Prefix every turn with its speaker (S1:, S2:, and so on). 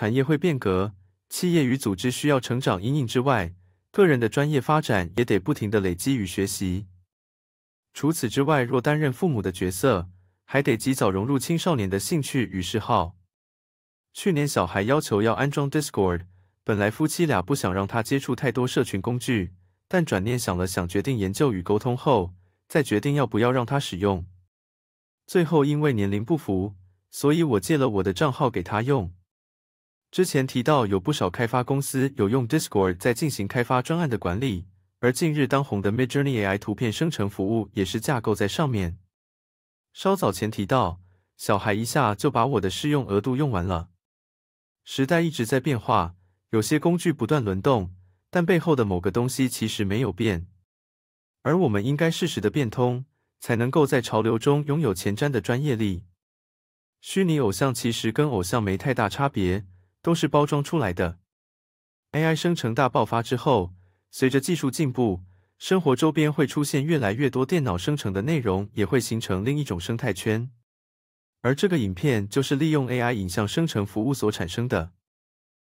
S1: 产业会变革，企业与组织需要成长，阴影之外，个人的专业发展也得不停的累积与学习。除此之外，若担任父母的角色，还得及早融入青少年的兴趣与嗜好。去年小孩要求要安装 Discord，本来夫妻俩不想让他接触太多社群工具，但转念想了想，决定研究与沟通后再决定要不要让他使用。最后因为年龄不符，所以我借了我的账号给他用。之前提到有不少开发公司有用 Discord 在进行开发专案的管理，而近日当红的 Midjourney AI 图片生成服务也是架构在上面。稍早前提到，小孩一下就把我的试用额度用完了。时代一直在变化，有些工具不断轮动，但背后的某个东西其实没有变。而我们应该适时的变通，才能够在潮流中拥有前瞻的专业力。虚拟偶像其实跟偶像没太大差别。都是包装出来的。AI 生成大爆发之后，随着技术进步，生活周边会出现越来越多电脑生成的内容，也会形成另一种生态圈。而这个影片就是利用 AI 影像生成服务所产生的。